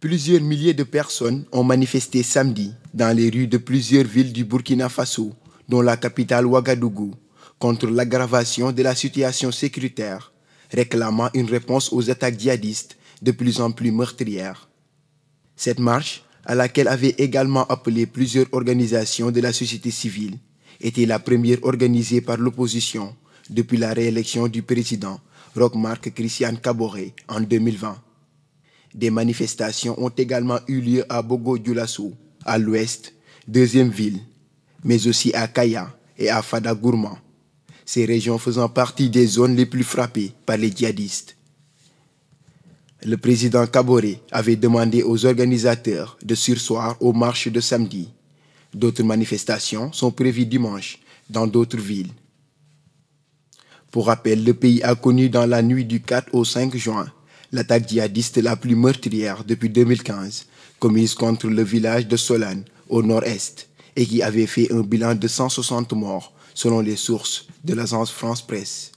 Plusieurs milliers de personnes ont manifesté samedi dans les rues de plusieurs villes du Burkina Faso, dont la capitale Ouagadougou, contre l'aggravation de la situation sécuritaire, réclamant une réponse aux attaques djihadistes de plus en plus meurtrières. Cette marche, à laquelle avaient également appelé plusieurs organisations de la société civile, était la première organisée par l'opposition depuis la réélection du président Roch-Marc Christian Caboret en 2020. Des manifestations ont également eu lieu à Bogo-Dioulasso, à l'ouest, deuxième ville, mais aussi à Kaya et à Fadagourma, ces régions faisant partie des zones les plus frappées par les djihadistes. Le président Kabore avait demandé aux organisateurs de sursoir aux marches de samedi. D'autres manifestations sont prévues dimanche dans d'autres villes. Pour rappel, le pays a connu dans la nuit du 4 au 5 juin l'attaque djihadiste la plus meurtrière depuis 2015, commise contre le village de Solane, au nord-est, et qui avait fait un bilan de 160 morts, selon les sources de l'agence France Presse.